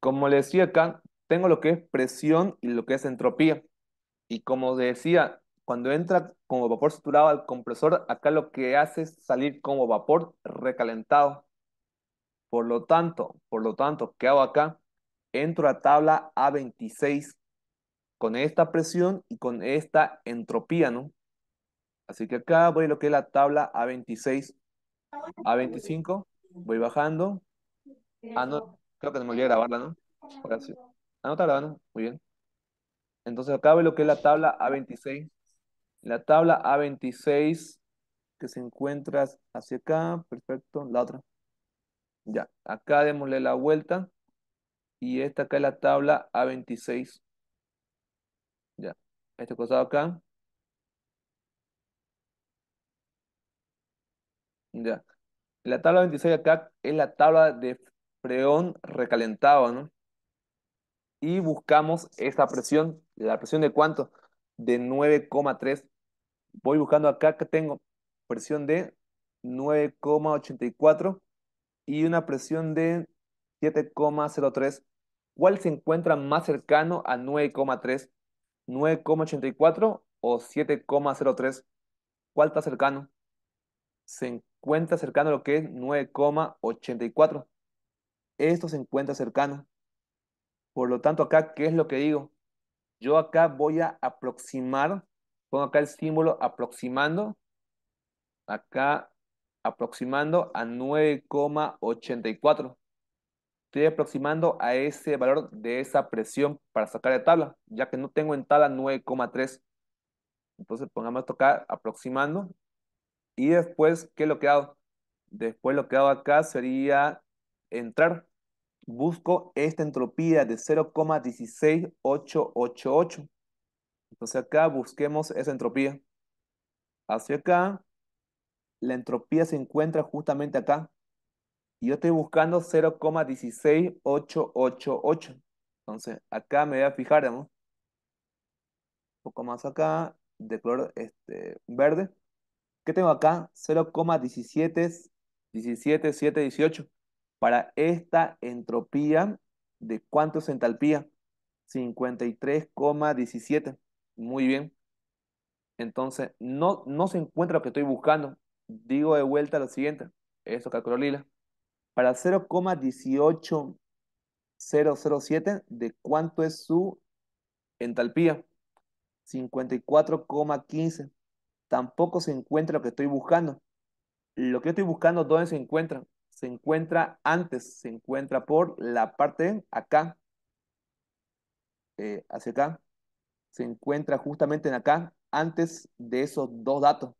Como les decía acá, tengo lo que es presión y lo que es entropía. Y como decía, cuando entra como vapor saturado al compresor, acá lo que hace es salir como vapor recalentado. Por lo tanto, por lo tanto, ¿qué hago acá? Entro a tabla A26 con esta presión y con esta entropía, ¿no? Así que acá voy lo que es la tabla A26, A25, voy bajando. a ah, Creo que se me olvidó grabarla, ¿no? Ahora Ah, no está Muy bien. Entonces acá ve lo que es la tabla A26. La tabla A26 que se encuentra hacia acá. Perfecto. La otra. Ya. Acá démosle la vuelta. Y esta acá es la tabla A26. Ya. Este costado acá. Ya. La tabla 26 acá es la tabla de freón recalentado, ¿no? Y buscamos esta presión, la presión de cuánto? De 9,3. Voy buscando acá que tengo presión de 9,84 y una presión de 7,03. ¿Cuál se encuentra más cercano a 9,3? 9,84 o 7,03. ¿Cuál está cercano? Se encuentra cercano a lo que es 9,84 esto se encuentra cercano. Por lo tanto, acá, ¿qué es lo que digo? Yo acá voy a aproximar, pongo acá el símbolo aproximando, acá aproximando a 9,84. Estoy aproximando a ese valor de esa presión para sacar de tabla, ya que no tengo en tabla 9,3. Entonces pongamos tocar aproximando. Y después, ¿qué es lo que hago? Después lo que hago acá sería entrar busco esta entropía de 0,16888. Entonces acá busquemos esa entropía. Hacia acá, la entropía se encuentra justamente acá. Y yo estoy buscando 0,16888. Entonces acá me voy a fijar, Un poco más acá, de color este, verde. ¿Qué tengo acá? 0,17718 para esta entropía de cuánto es entalpía? 53,17. Muy bien. Entonces, no, no se encuentra lo que estoy buscando. Digo de vuelta lo siguiente. Eso calculó Lila. Para 0,18007, ¿de cuánto es su entalpía? 54,15. Tampoco se encuentra lo que estoy buscando. Lo que estoy buscando, ¿dónde se encuentra? se encuentra antes, se encuentra por la parte acá, eh, hacia acá, se encuentra justamente en acá, antes de esos dos datos.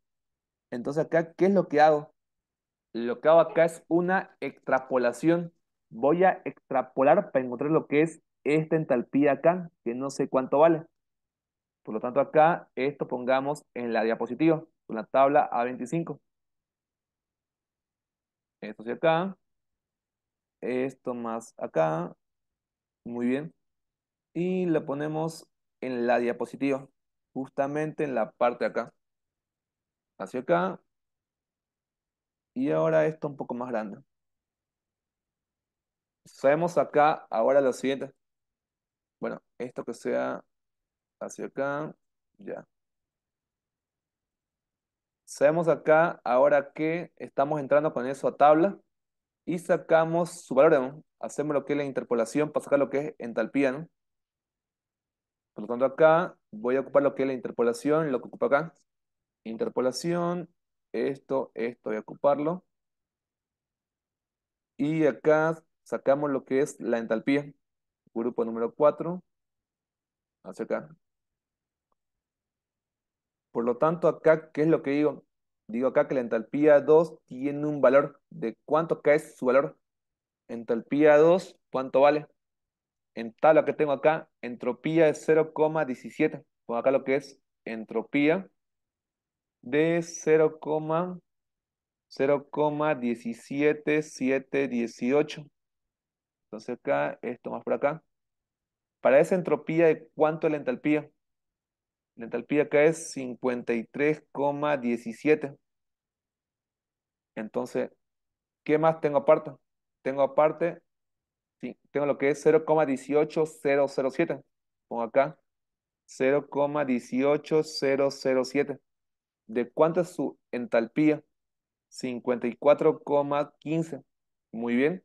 Entonces acá, ¿qué es lo que hago? Lo que hago acá es una extrapolación. Voy a extrapolar para encontrar lo que es esta entalpía acá, que no sé cuánto vale. Por lo tanto acá, esto pongamos en la diapositiva, con la tabla A25. Esto hacia acá. Esto más acá. Muy bien. Y lo ponemos en la diapositiva. Justamente en la parte de acá. Hacia acá. Y ahora esto un poco más grande. Sabemos acá ahora lo siguiente. Bueno, esto que sea hacia acá. Ya. Sabemos acá ahora que estamos entrando con eso a tabla y sacamos su valor, Hacemos lo que es la interpolación para sacar lo que es entalpía, ¿no? Por lo tanto, acá voy a ocupar lo que es la interpolación, lo que ocupa acá. Interpolación, esto, esto voy a ocuparlo. Y acá sacamos lo que es la entalpía, grupo número 4, hacia acá. Por lo tanto, acá, ¿qué es lo que digo? Digo acá que la entalpía 2 tiene un valor. ¿De cuánto cae su valor? Entalpía 2, ¿cuánto vale? En tabla que tengo acá, entropía es 0,17. Pongo acá lo que es entropía de 0,17718. Entonces acá, esto más por acá. Para esa entropía, ¿de cuánto es la entalpía? La entalpía acá es 53,17. Entonces, ¿qué más tengo aparte? Tengo aparte, sí, tengo lo que es 0,18007. Pongo acá 0,18007. ¿De cuánto es su entalpía? 54,15. Muy bien.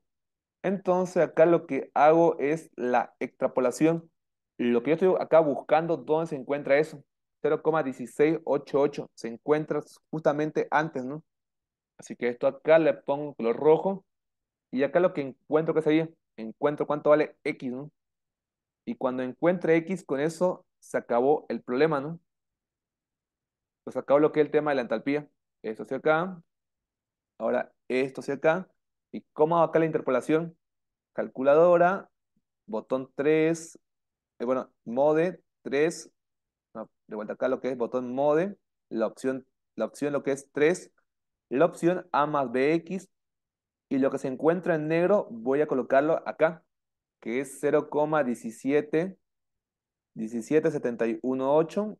Entonces acá lo que hago es la extrapolación. Lo que yo estoy acá buscando, ¿dónde se encuentra eso? 0,1688 se encuentra justamente antes, ¿no? Así que esto acá le pongo color rojo y acá lo que encuentro ¿Qué sería, encuentro cuánto vale X, ¿no? Y cuando encuentre X, con eso se acabó el problema, ¿no? Pues acabó lo que es el tema de la entalpía. Esto hacia acá, ahora esto hacia acá. ¿Y cómo hago acá la interpolación? Calculadora, botón 3, eh, bueno, mode 3, de vuelta acá lo que es botón mode, la opción, la opción lo que es 3, la opción A más BX, y lo que se encuentra en negro voy a colocarlo acá, que es 0,17, 17718,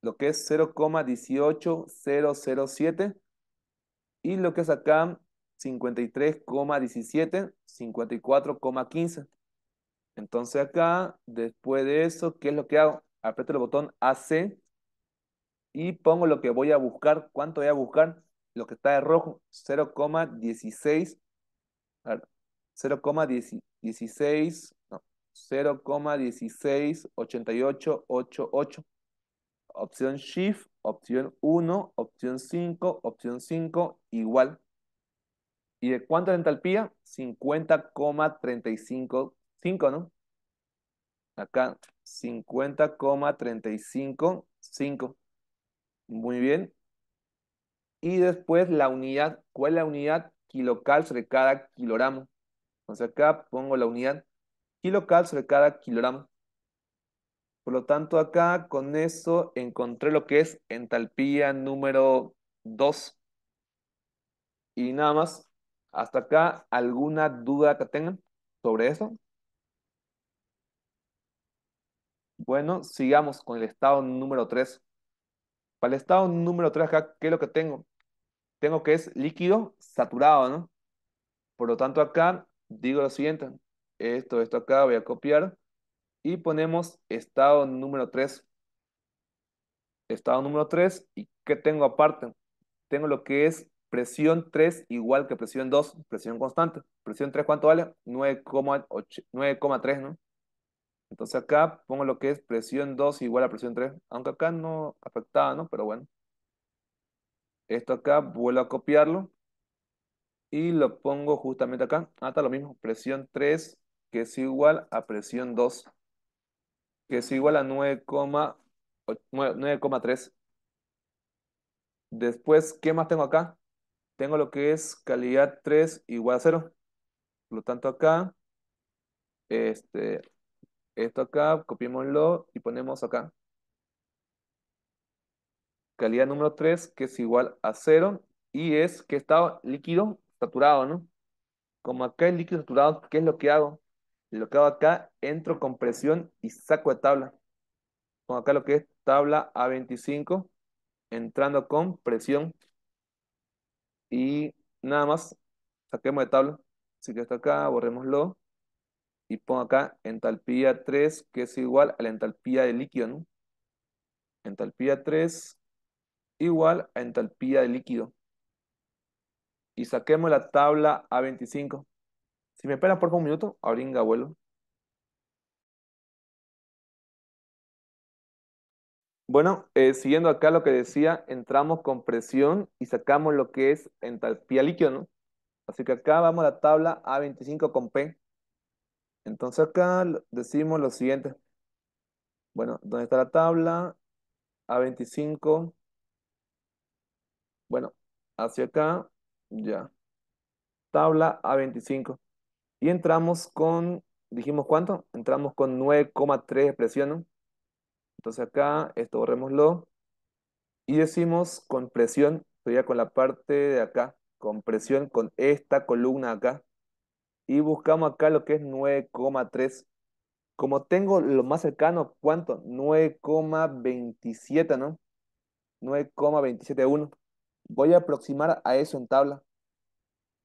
lo que es 0,18007, y lo que es acá 53,17, 54,15. Entonces acá, después de eso, ¿qué es lo que hago? Aprieto el botón AC y pongo lo que voy a buscar. ¿Cuánto voy a buscar? Lo que está de rojo, 0,16. 0,16, no, 0,168888. Opción Shift, opción 1, opción 5, opción 5, igual. ¿Y de cuánto es la entalpía? 50,35 ¿no? Acá, 50,355. Muy bien. Y después la unidad. ¿Cuál es la unidad? Kilocal sobre cada kilogramo. Entonces acá pongo la unidad. Kilocal sobre cada kilogramo. Por lo tanto, acá con eso encontré lo que es entalpía número 2. Y nada más, hasta acá, ¿alguna duda que tengan sobre eso? Bueno, sigamos con el estado número 3. Para el estado número 3 acá, ¿qué es lo que tengo? Tengo que es líquido saturado, ¿no? Por lo tanto, acá digo lo siguiente. Esto, esto acá voy a copiar y ponemos estado número 3. Estado número 3 y ¿qué tengo aparte? Tengo lo que es presión 3 igual que presión 2, presión constante. Presión 3, ¿cuánto vale? 9,3, ¿no? Entonces acá pongo lo que es presión 2 igual a presión 3, aunque acá no afectaba, ¿no? Pero bueno. Esto acá vuelvo a copiarlo y lo pongo justamente acá. Ah, está lo mismo, presión 3 que es igual a presión 2 que es igual a 9,3. Después, ¿qué más tengo acá? Tengo lo que es calidad 3 igual a 0. Por lo tanto acá, este, esto acá, copiémoslo y ponemos acá. Calidad número 3, que es igual a 0, y es que está líquido saturado, ¿no? Como acá el líquido saturado, ¿qué es lo que hago? Lo que hago acá, entro con presión y saco de tabla. Pongo acá lo que es tabla A25, entrando con presión. Y nada más, saquemos de tabla. Así que está acá, borrémoslo y pongo acá entalpía 3, que es igual a la entalpía de líquido, Entalpía 3 igual a entalpía de líquido. Y saquemos la tabla A25. Si me esperas por un minuto, abringa, abuelo. Bueno, eh, siguiendo acá lo que decía, entramos con presión y sacamos lo que es entalpía líquido, Así que acá vamos a la tabla A25 con P. Entonces acá decimos lo siguiente. Bueno, ¿dónde está la tabla? A25. Bueno, hacia acá, ya. Tabla A25. Y entramos con, dijimos cuánto? Entramos con 9,3 presión. Entonces acá, esto borrémoslo. Y decimos con presión, sería con la parte de acá, con presión con esta columna acá y buscamos acá lo que es 9,3. Como tengo lo más cercano, ¿cuánto? 9,27, ¿no? 9,271. Voy a aproximar a eso en tabla.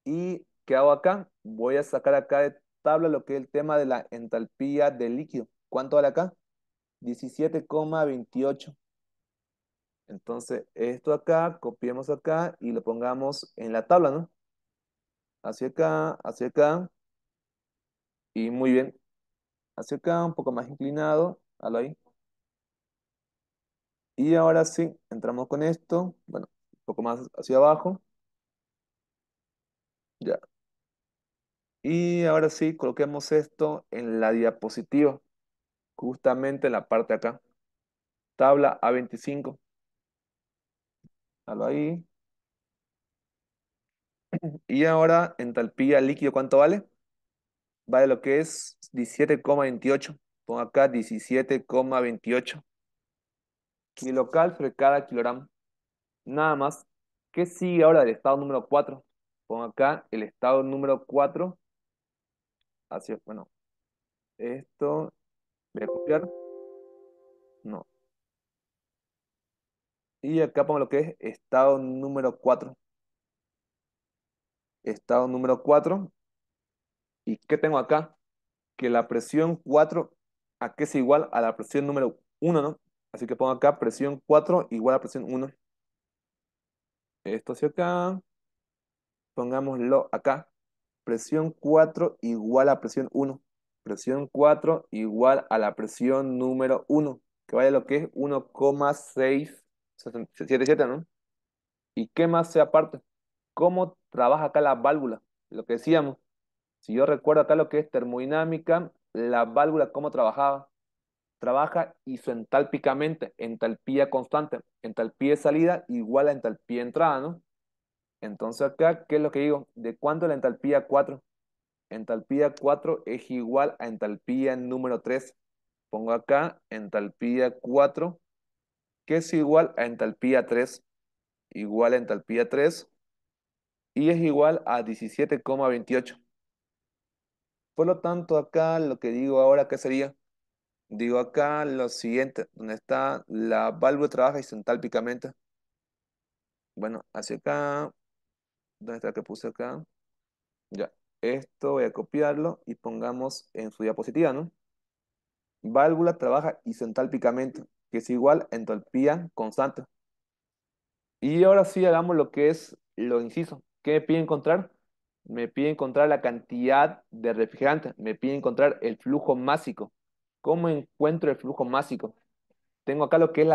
¿Y qué hago acá? Voy a sacar acá de tabla lo que es el tema de la entalpía del líquido. ¿Cuánto vale acá? 17,28. Entonces, esto acá, copiemos acá y lo pongamos en la tabla, ¿no? hacia acá, hacia acá. Y muy bien. Hacia acá, un poco más inclinado. Halo ahí. Y ahora sí, entramos con esto. Bueno, un poco más hacia abajo. Ya. Y ahora sí, coloquemos esto en la diapositiva. Justamente en la parte acá. Tabla A25. Halo ahí. Y ahora, entalpía líquido, ¿cuánto vale? Vale lo que es 17,28. Pongo acá 17,28 kilocal local, cada kilogramo. Nada más. ¿Qué sigue ahora del estado número 4? Pongo acá el estado número 4. Así, bueno. Esto. Voy a copiar. No. Y acá pongo lo que es estado número 4 estado número 4. ¿Y qué tengo acá? Que la presión 4, ¿a es igual? A la presión número 1, ¿no? Así que pongo acá presión 4 igual a presión 1. Esto hacia acá. Pongámoslo acá. Presión 4 igual a presión 1. Presión 4 igual a la presión número 1, que vaya lo que es 1,677, ¿no? ¿Y qué más se aparte? ¿Cómo trabaja acá la válvula. Lo que decíamos, si yo recuerdo acá lo que es termodinámica, la válvula cómo trabajaba. Trabaja isoentálpicamente, entalpía constante, entalpía de salida igual a entalpía de entrada, ¿no? Entonces acá, ¿qué es lo que digo? ¿De cuánto la entalpía 4? Entalpía 4 es igual a entalpía número 3. Pongo acá entalpía 4, que es igual a entalpía 3. Igual a entalpía 3 y es igual a 17,28. Por lo tanto, acá lo que digo ahora, ¿qué sería? Digo acá lo siguiente, donde está la válvula trabaja isentálpicamente. Bueno, hacia acá. ¿Dónde está que puse acá? Ya. Esto voy a copiarlo y pongamos en su diapositiva, ¿no? Válvula trabaja isentálpicamente, que es igual a constante. Y ahora sí hagamos lo que es lo inciso. ¿Qué me pide encontrar? Me pide encontrar la cantidad de refrigerante, me pide encontrar el flujo másico. ¿Cómo encuentro el flujo másico? Tengo acá lo que es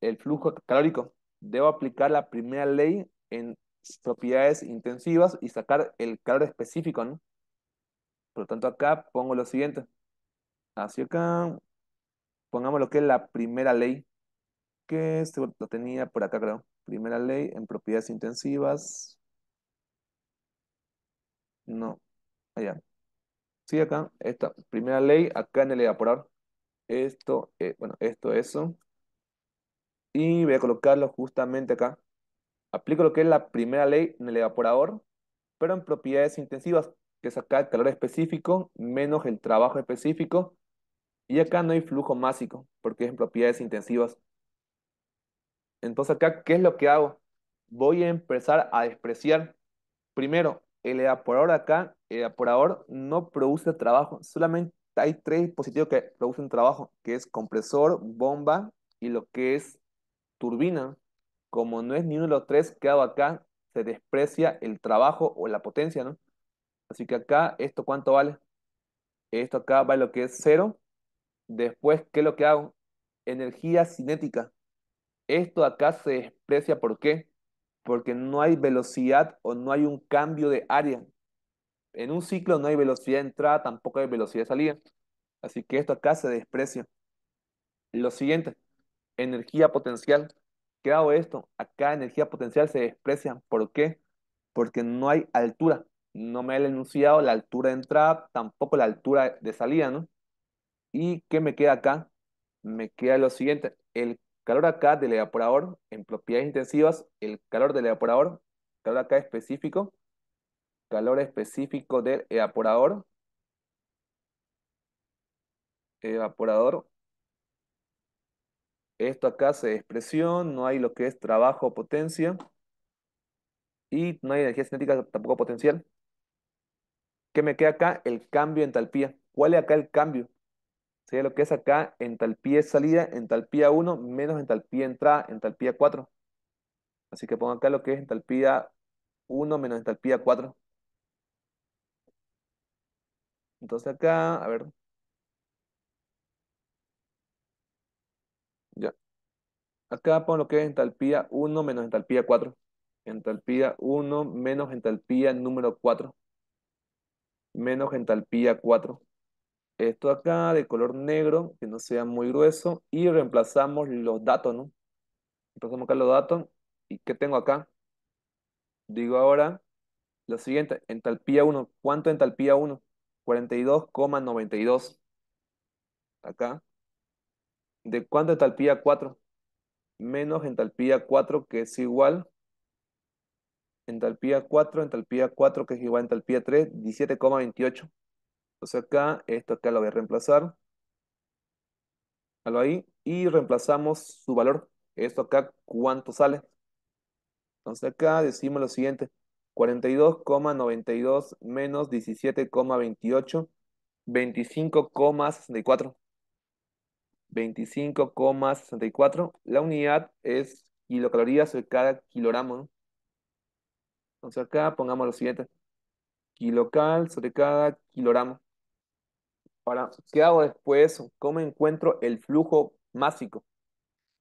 el flujo calórico. Debo aplicar la primera ley en propiedades intensivas y sacar el calor específico, ¿no? Por lo tanto, acá pongo lo siguiente. Así acá, pongamos lo que es la primera ley, que esto lo tenía por acá, creo. Primera ley en propiedades intensivas. No. Allá. Sí, acá, esta primera ley, acá en el evaporador esto, eh, bueno, esto, eso. Y voy a colocarlo justamente acá. Aplico lo que es la primera ley en el evaporador, pero en propiedades intensivas, que es acá el calor específico menos el trabajo específico. Y acá no hay flujo másico, porque es en propiedades intensivas. Entonces acá, ¿qué es lo que hago? Voy a empezar a despreciar primero el evaporador acá, el eh, evaporador no produce trabajo, solamente hay tres dispositivos que producen trabajo, que es compresor, bomba y lo que es turbina. Como no es ni uno de los tres que hago acá, se desprecia el trabajo o la potencia, ¿no? Así que acá, ¿esto cuánto vale? Esto acá vale lo que es cero. Después, ¿qué es lo que hago? Energía cinética. Esto acá se desprecia, ¿por qué? porque no hay velocidad o no hay un cambio de área. En un ciclo no hay velocidad de entrada, tampoco hay velocidad de salida. Así que esto acá se desprecia. Lo siguiente, energía potencial. ¿Qué hago esto? Acá energía potencial se desprecia. ¿Por qué? Porque no hay altura. No me ha enunciado la altura de entrada, tampoco la altura de salida, ¿no? ¿Y qué me queda acá? Me queda lo siguiente, el Calor acá del evaporador en propiedades intensivas, el calor del evaporador, calor acá específico, calor específico del evaporador, evaporador. Esto acá se expresión, no hay lo que es trabajo o potencia. Y no hay energía cinética, tampoco potencial. ¿Qué me queda acá? El cambio de entalpía. ¿Cuál es acá el cambio? sería lo que es acá entalpía salida, entalpía 1 menos entalpía entrada, entalpía 4. Así que pongo acá lo que es entalpía 1 menos entalpía 4. Entonces acá, a ver. Ya. Acá pongo lo que es entalpía 1 menos entalpía 4. Entalpía 1 menos entalpía número 4. Menos entalpía 4 esto acá de color negro, que no sea muy grueso, y reemplazamos los datos, ¿no? Reemplazamos acá los datos, ¿y qué tengo acá? Digo ahora lo siguiente, entalpía 1, ¿cuánto entalpía 1? 42,92. Acá. ¿De cuánto entalpía 4? Menos entalpía 4, que es igual. Entalpía 4, entalpía 4, que es igual a entalpía 3, 17,28. Entonces acá, esto acá lo voy a reemplazar. algo ahí. Y reemplazamos su valor. Esto acá, ¿cuánto sale? Entonces acá decimos lo siguiente. 42,92 menos 17,28, 25,64. 25,64. La unidad es kilocalorías sobre cada kilogramo. Entonces acá pongamos lo siguiente. Kilocal sobre cada kilogramo. Ahora, ¿qué hago después? ¿Cómo encuentro el flujo másico?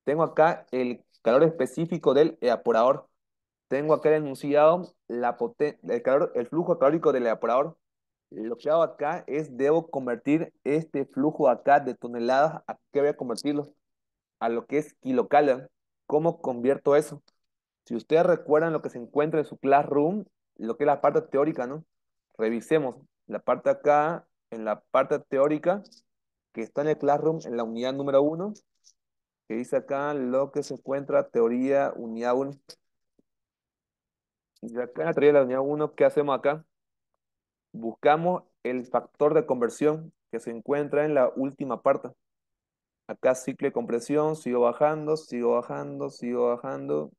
Tengo acá el calor específico del evaporador. Tengo acá el enunciado, la el, calor, el flujo calórico del evaporador. Lo que hago acá es, debo convertir este flujo acá de toneladas, ¿a qué voy a convertirlo? A lo que es kilocalor ¿Cómo convierto eso? Si ustedes recuerdan lo que se encuentra en su Classroom, lo que es la parte teórica, ¿no? Revisemos. La parte acá en la parte teórica que está en el Classroom, en la unidad número uno, que dice acá lo que se encuentra teoría unidad 1. Y acá en la teoría de la unidad 1, ¿qué hacemos acá? Buscamos el factor de conversión que se encuentra en la última parte. Acá ciclo de compresión, sigo bajando, sigo bajando, sigo bajando,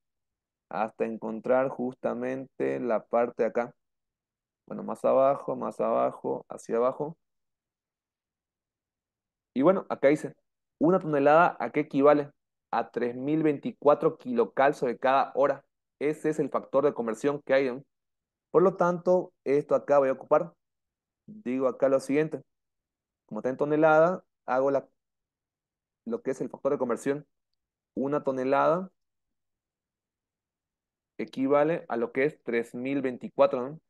hasta encontrar justamente la parte de acá. Bueno, más abajo, más abajo, hacia abajo. Y bueno, acá dice, una tonelada a qué equivale? A 3.024 kilocal sobre cada hora. Ese es el factor de conversión que hay. Por lo tanto, esto acá voy a ocupar. Digo acá lo siguiente. Como está en tonelada, hago la, lo que es el factor de conversión. Una tonelada equivale a lo que es 3024, ¿no?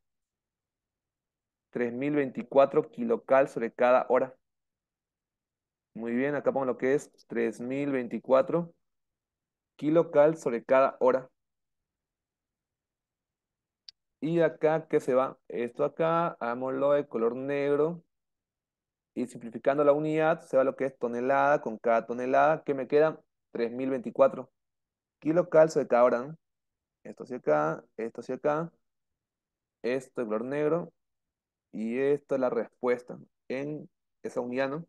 3024 kilocal sobre cada hora. Muy bien, acá pongo lo que es 3024 kilocal sobre cada hora. Y acá, ¿qué se va? Esto acá, hagámoslo de color negro. Y simplificando la unidad, se va lo que es tonelada con cada tonelada, que me queda? 3024 kilocal sobre cada hora. Esto hacia acá, esto hacia acá, esto de color negro. Y esta es la respuesta en esa unidad, ¿no?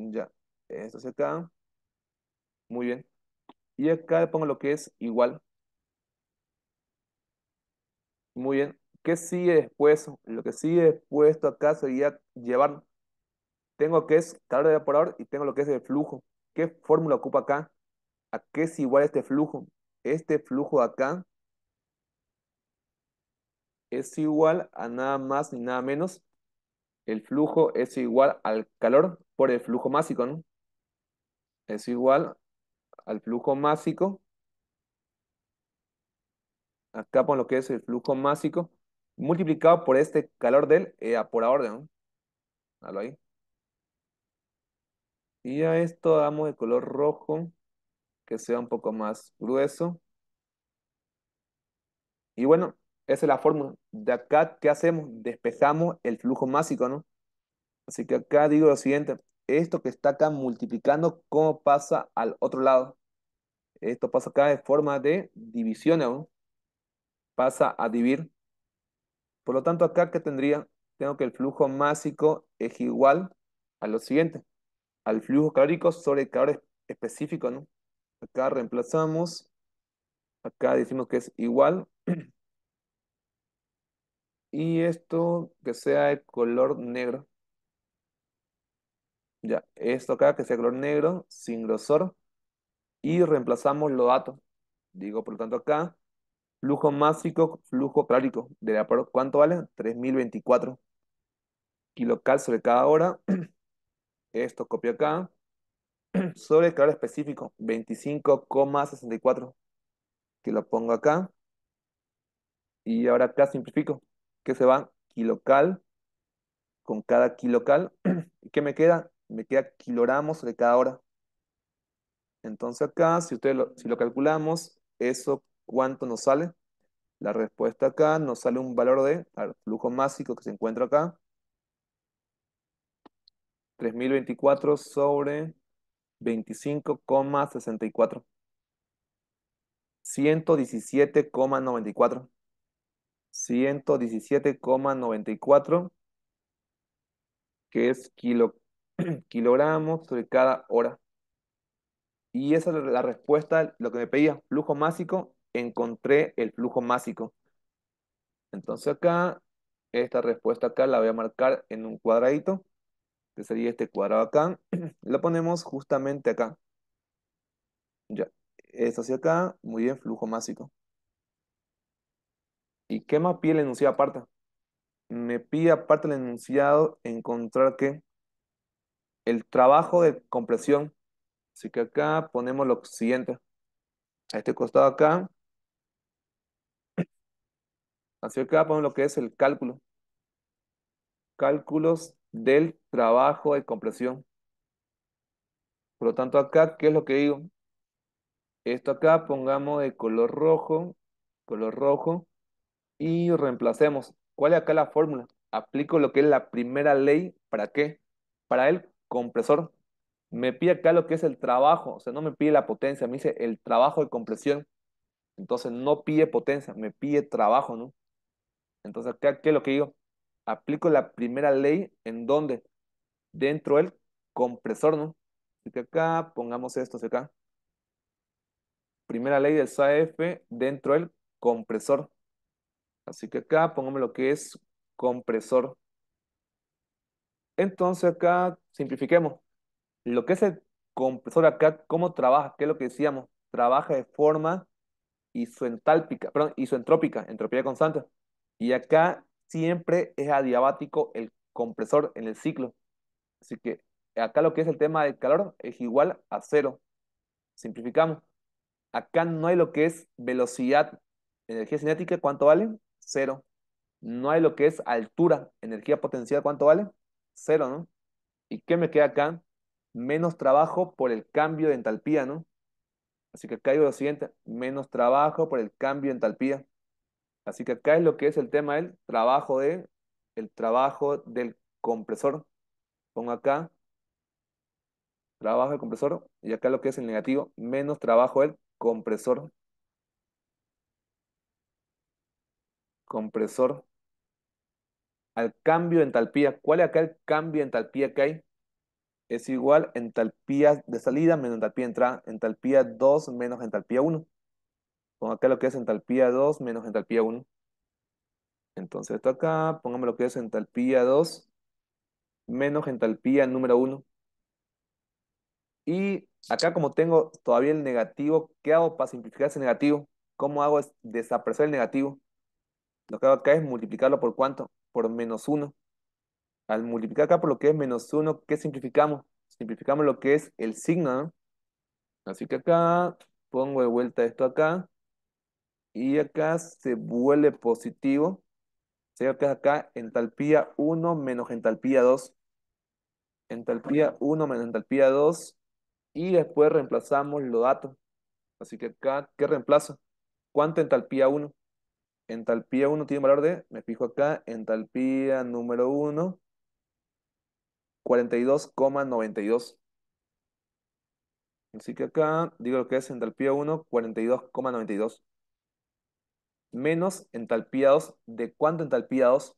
Ya, esto hacia acá. Muy bien. Y acá le pongo lo que es igual. Muy bien. ¿Qué sigue después? Lo que sigue después acá sería llevar. Tengo que es calor de evaporador y tengo lo que es el flujo. ¿Qué fórmula ocupa acá? ¿A qué es igual este flujo? Este flujo acá es igual a nada más ni nada menos el flujo es igual al calor por el flujo másico, Es igual al flujo másico. Acá pon lo que es el flujo másico multiplicado por este calor del evaporador, ¿no? Dale ahí. Y a esto damos de color rojo, que sea un poco más grueso. Y bueno, esa es la fórmula. De acá, ¿qué hacemos? Despejamos el flujo másico, ¿no? Así que acá digo lo siguiente. Esto que está acá multiplicando, ¿cómo pasa al otro lado? Esto pasa acá de forma de división, ¿no? Pasa a dividir. Por lo tanto, acá, ¿qué tendría? Tengo que el flujo másico es igual a lo siguiente. Al flujo calórico sobre el calor específico, ¿no? Acá reemplazamos. Acá decimos que es igual Y esto que sea de color negro. Ya, esto acá que sea color negro, sin grosor. Y reemplazamos los datos. Digo, por lo tanto, acá, flujo másico, flujo clárico. De la, ¿Cuánto vale? 3024 kilocal sobre cada hora. Esto copio acá. Sobre el calor específico, 25,64. Que lo pongo acá. Y ahora acá simplifico que se va kilocal con cada kilocal. ¿Y qué me queda? Me queda kilogramos de cada hora. Entonces acá, si, ustedes lo, si lo calculamos, ¿eso cuánto nos sale? La respuesta acá nos sale un valor de flujo másico que se encuentra acá. 3024 sobre 25,64. 117,94. 117,94, que es kilogramos sobre cada hora. Y esa es la respuesta, lo que me pedía, flujo másico, encontré el flujo másico. Entonces acá, esta respuesta acá la voy a marcar en un cuadradito, que sería este cuadrado acá. lo ponemos justamente acá. Ya, es hacia acá, muy bien, flujo másico. ¿Y qué más pide el enunciado aparte? Me pide aparte el enunciado encontrar que el trabajo de compresión. Así que acá ponemos lo siguiente. A este costado acá. Hacia acá ponemos lo que es el cálculo. Cálculos del trabajo de compresión. Por lo tanto, acá, ¿qué es lo que digo? Esto acá pongamos de color rojo, color rojo, y reemplacemos. ¿Cuál es acá la fórmula? Aplico lo que es la primera ley, ¿para qué? Para el compresor. Me pide acá lo que es el trabajo, o sea, no me pide la potencia, me dice el trabajo de compresión. Entonces no pide potencia, me pide trabajo, ¿no? Entonces acá, ¿qué es lo que digo? Aplico la primera ley en dónde? Dentro del compresor, ¿no? Así que acá pongamos esto acá. Primera ley del SAF dentro del compresor. Así que acá pongamos lo que es compresor. Entonces acá simplifiquemos. Lo que es el compresor acá, ¿cómo trabaja? ¿Qué es lo que decíamos? Trabaja de forma isoentálpica, perdón, isoentrópica, entropía constante. Y acá siempre es adiabático el compresor en el ciclo. Así que acá lo que es el tema del calor es igual a cero. Simplificamos. Acá no hay lo que es velocidad, energía cinética, ¿cuánto vale? Cero. No hay lo que es altura, energía potencial, ¿cuánto vale? Cero, ¿no? ¿Y qué me queda acá? Menos trabajo por el cambio de entalpía, ¿no? Así que acá hay lo siguiente, menos trabajo por el cambio de entalpía. Así que acá es lo que es el tema del trabajo de el trabajo del compresor. Pongo acá trabajo del compresor y acá lo que es el negativo, menos trabajo del compresor. compresor al cambio de entalpía. ¿Cuál es acá el cambio de entalpía que hay? Es igual entalpía de salida menos entalpía de entrada. Entalpía 2 menos entalpía 1. Pongo acá lo que es entalpía 2 menos entalpía 1. Entonces esto acá, pongamos lo que es entalpía 2 menos entalpía número 1. Y acá como tengo todavía el negativo, ¿qué hago para simplificar ese negativo? ¿Cómo hago es desaparecer el negativo? Lo que hago acá es multiplicarlo por cuánto? Por menos 1. Al multiplicar acá por lo que es menos 1, ¿qué simplificamos? Simplificamos lo que es el signo. Así que acá pongo de vuelta esto acá. Y acá se vuelve positivo. Se que acá entalpía 1 menos entalpía 2. Entalpía 1 menos entalpía 2. Y después reemplazamos los datos. Así que acá, ¿qué reemplazo? ¿Cuánto entalpía 1? entalpía 1 tiene un valor de, me fijo acá, entalpía número 1, 42,92. Así que acá digo lo que es entalpía 1, 42,92. Menos entalpía 2, ¿de cuánto entalpía 2?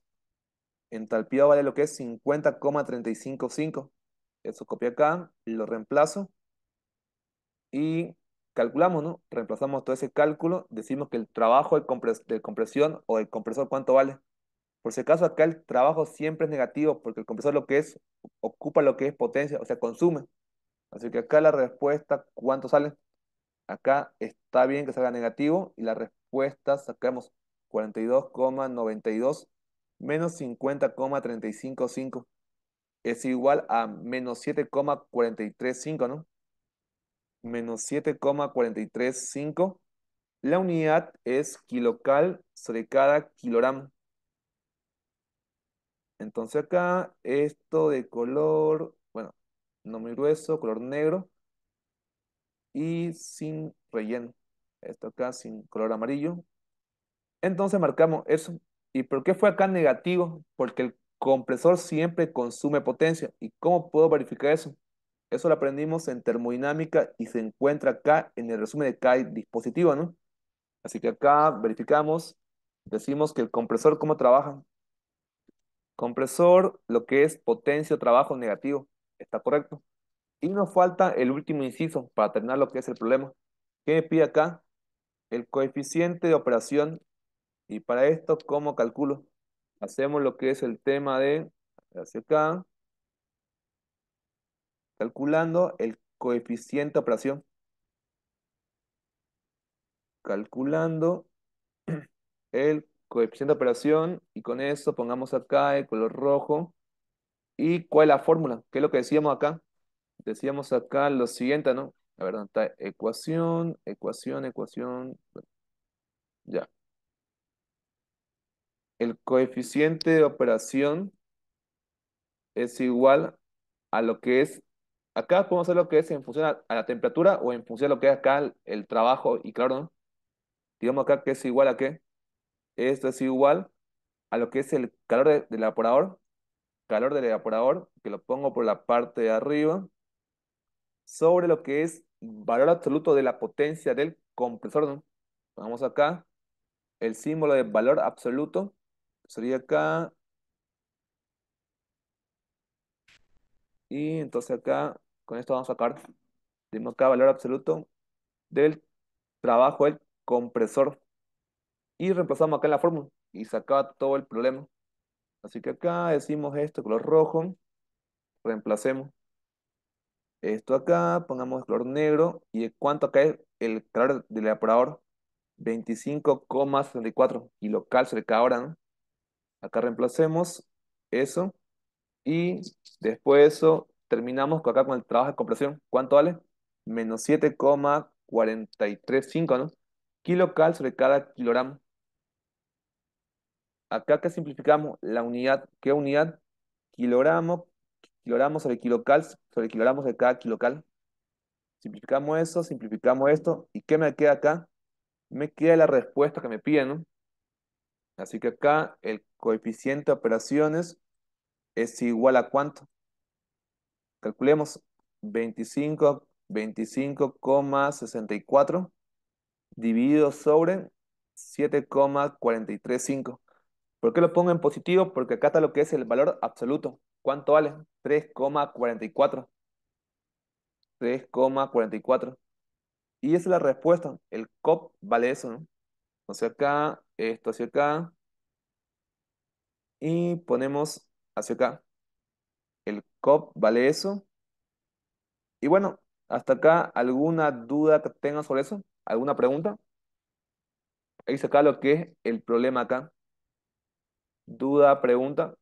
Entalpía vale lo que es 50,355. Eso copio acá, lo reemplazo. Y calculamos, ¿no? Reemplazamos todo ese cálculo, decimos que el trabajo de, compresión o el compresor cuánto vale. Por si acaso acá el trabajo siempre es negativo porque el compresor lo que es, ocupa lo que es potencia, o sea, consume. Así que acá la respuesta, ¿cuánto sale? Acá está bien que salga negativo y la respuesta sacamos 42,92 menos 50,355 es igual a menos 7,435, ¿no? menos 7,435. La unidad es kilocal sobre cada kilogram. Entonces acá esto de color, bueno, no muy grueso, color negro y sin relleno. Esto acá sin color amarillo. Entonces marcamos eso. ¿Y por qué fue acá negativo? Porque el compresor siempre consume potencia. ¿Y cómo puedo verificar eso? Eso lo aprendimos en termodinámica y se encuentra acá en el resumen de cada dispositivo, ¿no? Así que acá verificamos, decimos que el compresor, ¿cómo trabaja? Compresor, lo que es potencia trabajo negativo, está correcto. Y nos falta el último inciso para terminar lo que es el problema. ¿Qué me pide acá? El coeficiente de operación. Y para esto, ¿cómo calculo? Hacemos lo que es el tema de, hacia acá, Calculando el coeficiente de operación. Calculando el coeficiente de operación y con eso pongamos acá el color rojo. ¿Y cuál es la fórmula? ¿Qué es lo que decíamos acá? Decíamos acá lo siguiente, ¿no? A ver, está? Ecuación, ecuación, ecuación. Ya. El coeficiente de operación es igual a lo que es Acá podemos hacer lo que es en función a, la temperatura o en función a lo que es acá el, trabajo y claro, digamos acá que es igual a qué. Esto es igual a lo que es el calor del evaporador. Calor del evaporador, que lo pongo por la parte de arriba, sobre lo que es valor absoluto de la potencia del compresor. ¿no? Vamos acá, el símbolo de valor absoluto sería acá Y entonces acá, con esto vamos a sacar, tenemos acá valor absoluto del trabajo del compresor. Y reemplazamos acá la fórmula y se todo el problema. Así que acá decimos esto, color rojo, reemplacemos. Esto acá, pongamos color negro. ¿Y cuánto acá es el calor del evaporador? 25,64 y local se ahora, Acá reemplacemos eso y después de eso, terminamos acá con el trabajo de compresión. ¿Cuánto vale? Menos 7,435, ¿no? Kilocal sobre cada kilogramo. Acá que simplificamos la unidad, ¿qué unidad? Kilogramo, kilogramo sobre kilocal, sobre kilogramos de cada kilocal. Simplificamos eso, simplificamos esto. ¿Y qué me queda acá? Me queda la respuesta que me piden, Así que acá el coeficiente de operaciones es igual a cuánto? Calculemos 25, 25,64 dividido sobre 7,435. ¿Por qué lo pongo en positivo? Porque acá está lo que es el valor absoluto. ¿Cuánto vale? 3,44. 3,44. Y esa es la respuesta. El COP vale eso, ¿no? sea, acá, esto hacia acá. Y ponemos hacia acá. El COP vale eso. Y bueno, hasta acá, ¿alguna duda que tengan sobre eso? ¿Alguna pregunta? Ahí acá lo que es el problema acá. ¿Duda, pregunta?